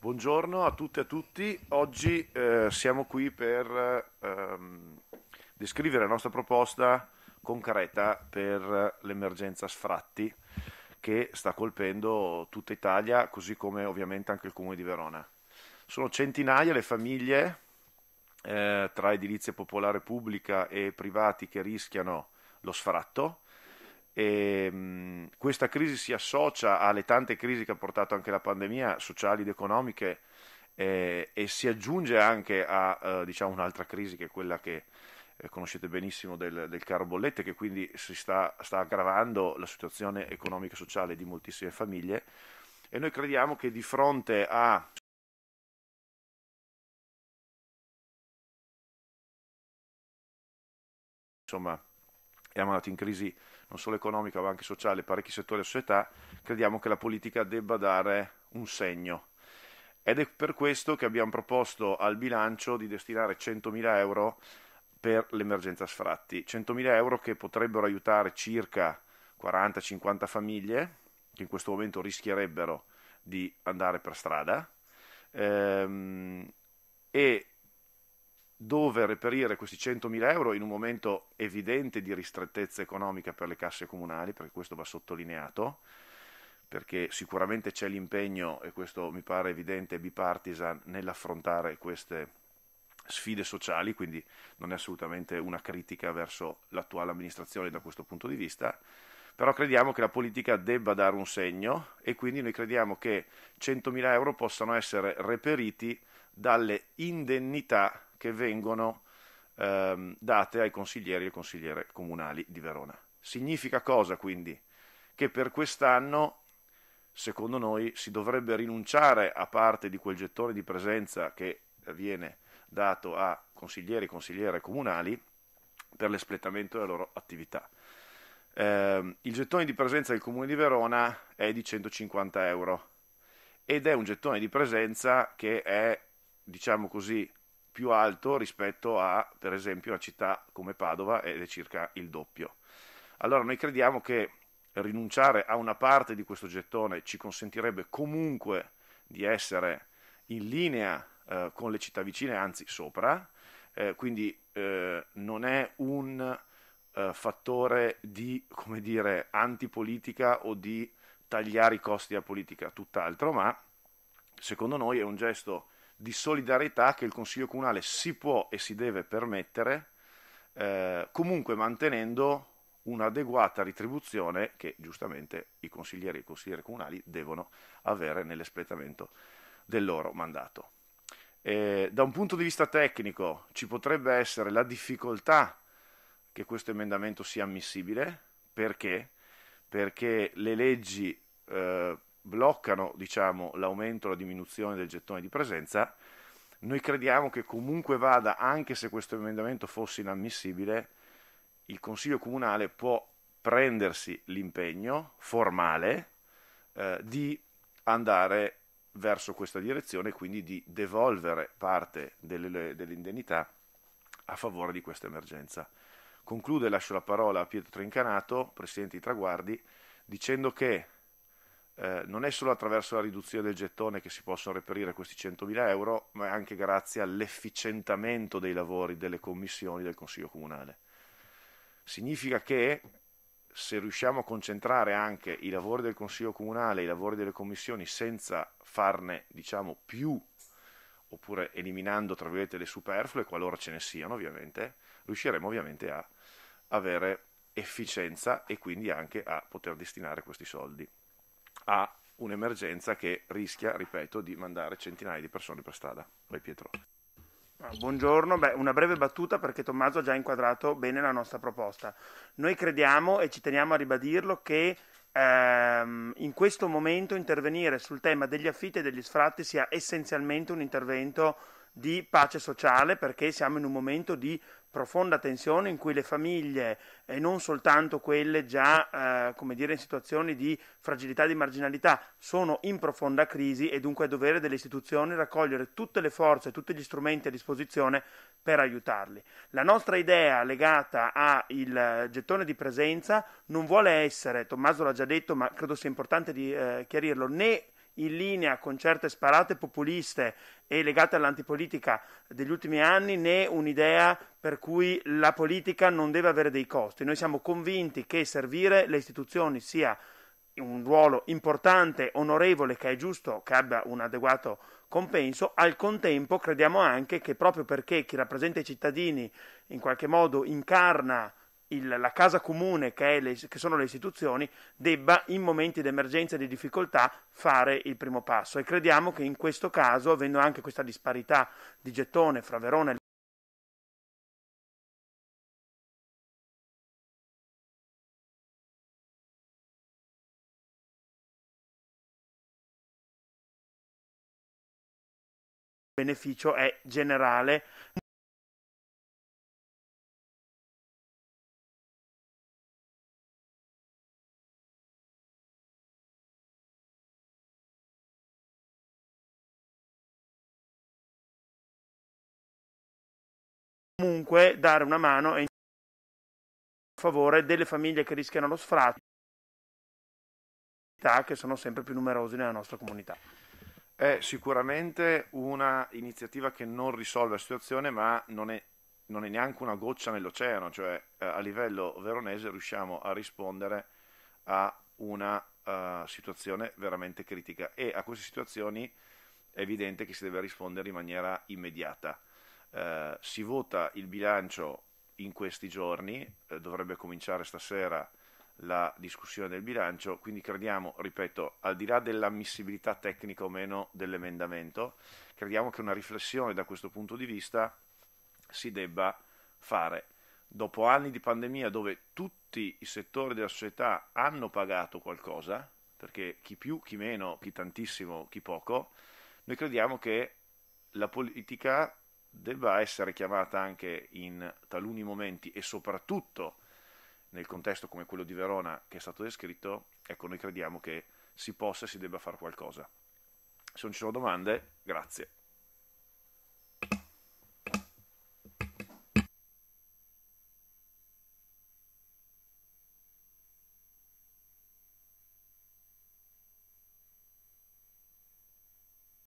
Buongiorno a tutte e a tutti, oggi eh, siamo qui per ehm, descrivere la nostra proposta concreta per l'emergenza sfratti che sta colpendo tutta Italia, così come ovviamente anche il comune di Verona. Sono centinaia le famiglie eh, tra edilizia popolare pubblica e privati che rischiano lo sfratto e ehm, questa crisi si associa alle tante crisi che ha portato anche la pandemia, sociali ed economiche, eh, e si aggiunge anche a eh, diciamo un'altra crisi che è quella che eh, conoscete benissimo del, del, caro bollette, che quindi si sta, sta aggravando la situazione economica e sociale di moltissime famiglie. E noi crediamo che di fronte a insomma, siamo andati in crisi non solo economica ma anche sociale, parecchi settori della società, crediamo che la politica debba dare un segno. Ed è per questo che abbiamo proposto al bilancio di destinare 100.000 euro per l'emergenza sfratti, 100.000 euro che potrebbero aiutare circa 40-50 famiglie che in questo momento rischierebbero di andare per strada ehm, e dove reperire questi 100.000 euro in un momento evidente di ristrettezza economica per le casse comunali, perché questo va sottolineato, perché sicuramente c'è l'impegno, e questo mi pare evidente, bipartisan nell'affrontare queste sfide sociali, quindi non è assolutamente una critica verso l'attuale amministrazione da questo punto di vista, però crediamo che la politica debba dare un segno e quindi noi crediamo che 100.000 euro possano essere reperiti dalle indennità che vengono ehm, date ai consiglieri e consigliere comunali di Verona. Significa cosa quindi? Che per quest'anno secondo noi si dovrebbe rinunciare a parte di quel gettone di presenza che viene dato a consiglieri e consigliere comunali per l'espletamento della loro attività. Eh, il gettone di presenza del Comune di Verona è di 150 euro ed è un gettone di presenza che è, diciamo così, più alto rispetto a, per esempio, una città come Padova ed è circa il doppio. Allora noi crediamo che rinunciare a una parte di questo gettone ci consentirebbe comunque di essere in linea eh, con le città vicine, anzi sopra, eh, quindi eh, non è un eh, fattore di, come dire, antipolitica o di tagliare i costi a politica, tutt'altro, ma secondo noi è un gesto di solidarietà che il Consiglio Comunale si può e si deve permettere, eh, comunque mantenendo un'adeguata retribuzione che giustamente i consiglieri e i consiglieri comunali devono avere nell'espletamento del loro mandato. Eh, da un punto di vista tecnico ci potrebbe essere la difficoltà che questo emendamento sia ammissibile perché, perché le leggi eh, bloccano diciamo, l'aumento o la diminuzione del gettone di presenza, noi crediamo che comunque vada, anche se questo emendamento fosse inammissibile, il Consiglio Comunale può prendersi l'impegno formale eh, di andare verso questa direzione e quindi di devolvere parte delle, dell'indennità a favore di questa emergenza. Concludo e lascio la parola a Pietro Trincanato, Presidente di Traguardi, dicendo che eh, non è solo attraverso la riduzione del gettone che si possono reperire questi 100.000 euro, ma è anche grazie all'efficientamento dei lavori delle commissioni del Consiglio Comunale. Significa che se riusciamo a concentrare anche i lavori del Consiglio Comunale i lavori delle commissioni senza farne diciamo, più, oppure eliminando tra virgolette le superflue, qualora ce ne siano ovviamente, riusciremo ovviamente a avere efficienza e quindi anche a poter destinare questi soldi a un'emergenza che rischia, ripeto, di mandare centinaia di persone per strada. Vai Pietro. Ah, buongiorno, Beh, una breve battuta perché Tommaso ha già inquadrato bene la nostra proposta. Noi crediamo e ci teniamo a ribadirlo che ehm, in questo momento intervenire sul tema degli affitti e degli sfratti sia essenzialmente un intervento di pace sociale perché siamo in un momento di profonda tensione in cui le famiglie, e non soltanto quelle già eh, come dire, in situazioni di fragilità e di marginalità, sono in profonda crisi e dunque è dovere delle istituzioni raccogliere tutte le forze, tutti gli strumenti a disposizione per aiutarli. La nostra idea legata al gettone di presenza non vuole essere, Tommaso l'ha già detto, ma credo sia importante di eh, chiarirlo, né in linea con certe sparate populiste e legate all'antipolitica degli ultimi anni, né un'idea per cui la politica non deve avere dei costi. Noi siamo convinti che servire le istituzioni sia un ruolo importante, onorevole, che è giusto che abbia un adeguato compenso, al contempo crediamo anche che proprio perché chi rappresenta i cittadini in qualche modo incarna il, la casa comune che, le, che, sono le istituzioni debba in momenti di emergenza e di difficoltà fare il primo passo e crediamo che in questo caso, avendo anche questa disparità di gettone fra Verona e beneficio è generale comunque dare una mano e a favore delle famiglie che rischiano lo sfratto che sono sempre più numerosi nella nostra comunità. È sicuramente una iniziativa che non risolve la situazione, ma non è, non è neanche una goccia nell'oceano, cioè eh, a livello veronese riusciamo a rispondere a una uh, situazione veramente critica e a queste situazioni è evidente che si deve rispondere in maniera immediata eh, si vota il bilancio in questi giorni, eh, dovrebbe cominciare stasera la discussione del bilancio, quindi crediamo, ripeto, al di là dell'ammissibilità tecnica o meno dell'emendamento, crediamo che una riflessione da questo punto di vista si debba fare. Dopo anni di pandemia dove tutti i settori della società hanno pagato qualcosa, perché chi più, chi meno, chi tantissimo, chi poco, noi crediamo che la politica debba essere chiamata anche in taluni momenti e soprattutto nel contesto come quello di Verona che è stato descritto, ecco noi crediamo che si possa e si debba fare qualcosa. Se non ci sono domande, grazie.